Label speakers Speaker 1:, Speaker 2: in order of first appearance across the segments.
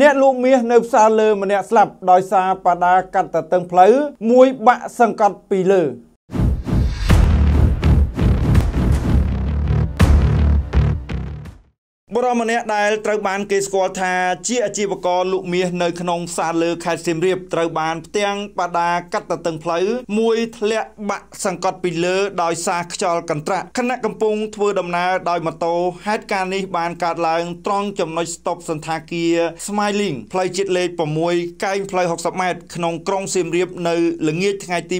Speaker 1: អ្នកលក់មាសនៅផ្សារលើម្នាក់ស្លាប់ដោយសារបដាកាត់តតឹងផ្លូវមួយបាក់សង្កត់ពីលើរដ្ឋម្នាក់ដែលត្រូវបានគេស្គាល់ថាជាអាជីវករលក់មាសនៅក្នុងផ្សារលើខេត្តសៀមរាបត្រូវបានផ្ទាំងបដាកាត់តតឹងផ្លូវមួយធ្លាក់បាក់សង្កត់ពីលើដោយសារខ្យល់កន្ត្រាក់ខណៈកំពុងធ្វើដំណើរដោយម៉ូតូហេតុការណ៍នេះបានកើតឡើងត្រង់ចំណុចស្តុបសន្តាគារ Smiling ផ្លូវជាតិលេខ6កែងផ្លូវ60ម៉ែត្រក្នុងក្រុងសៀមរាបនៅល្ងាចថ្ងៃទី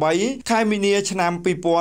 Speaker 1: 28ខែមីនាឆ្នាំ2023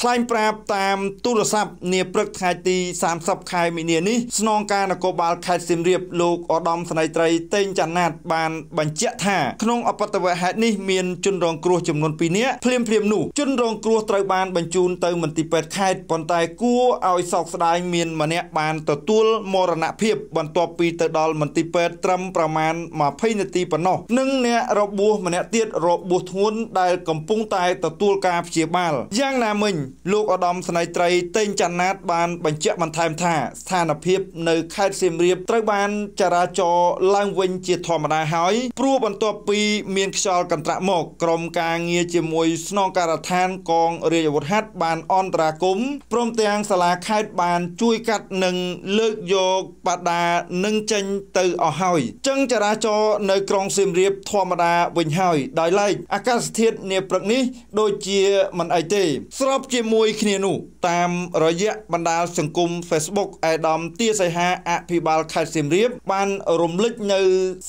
Speaker 1: ថ្លែងប្រាប់តាមទូរស័ព្ទនាព្រឹកថ្ងៃទី30ខែមីនានេះស្នងការនគរបាលខេត្តសៀមរាបលោកឧត្តមស្នេត្រីតេងច័ន្ទណាតបានបញ្ជាក់ថាក្នុងអបតវហេតុនេះមានជនរងគ្រោះចំនួន2នាក់ភ្លាមភ្លាមនោះជនរងគ្រោះត្រូវបានបញ្ជូនទៅមន្ទីរពេទ្យខេត្តប៉ុន្តែគួរឲ្យសោកស្ដាយមានម្នាក់បានទទួលមរណភាព បន្ទាប់ពីទៅដល់មន្ទីរពេទ្យត្រឹមប្រមាណ20នាទីប៉ុណ្ណោះនិងអ្នករបួសម្នាក់ទៀតរបួសធ្ងន់ដែលកំពុងតែទទួលការព្យាបាល យ៉ាងណាមិញលោកឧត្តមស្នេត្រីតេងច័ន្ទណាតបានបញ្ជាក់បន្ថែមថាស្ថាននភាពនៅខេត្តសៀមរាបត្រូវបានចរាចរឡើងវិញជាធម្មតាហើយព្រោះបន្ទាប់ពីមានខ្យល់កន្ត្រាក់មក ក្រមការងារជាមួយ ស្នងការដ្ឋានកងរាជអាវុធហត្ថបានអន្តរាគមព្រមទាំងសាលាខេត្តបាន ជួយកាត់និងលើកយកបដានឹងចេញទៅអស់ហើយចឹងចរាចរនៅក្រុងសៀមរាបធម្មតាវិញហើយដោយឡែកអាកាសធាតុនាព្រឹកនេះដូចជាមិនអីទេស្របជាមួយគ្នានោះតាមរយៈបណ្ដាញសង្គម Facebook អេដាមមទាសីហាអភិបាលខេត្តសៀមរាប បានរំលឹកនៅ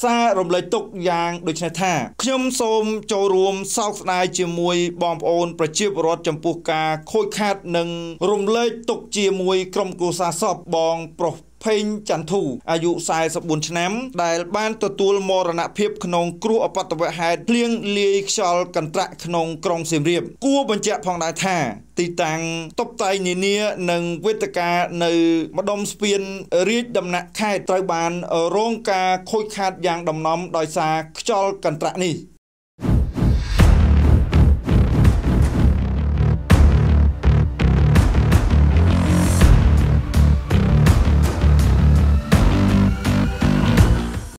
Speaker 1: សាររំលែកទុកយ៉ាងដូចនេះថាខ្ញុំសូមចូលរួមសោកស្ដាយជាមួយ បងប្អូន ប្រជាពលរដ្ឋចំពោះការខូចខាតនិង រំលែកទុកជាមួយក្រុមគូសាសពបងប្រុសភេងចន្ទធូអាយុ44ឆ្នាំដែលបានទទួលមរណភាពក្នុងគ្រោះអបតវហេតុភ្លៀងលាយខ្យល់កន្ត្រាក់ក្នុងក្រុងសៀមរាបគួរបញ្ជាក់ផងដែរថា ទីតាំងតុបតែងនានានិងវេទិកានៅ ម្ដុំស្ពានរាជដំណាក់ខេត្តត្រូវបាន រងការខូចខាតយ៉ាងដំណំដោយសារខ្យល់កន្ត្រាក់នេះ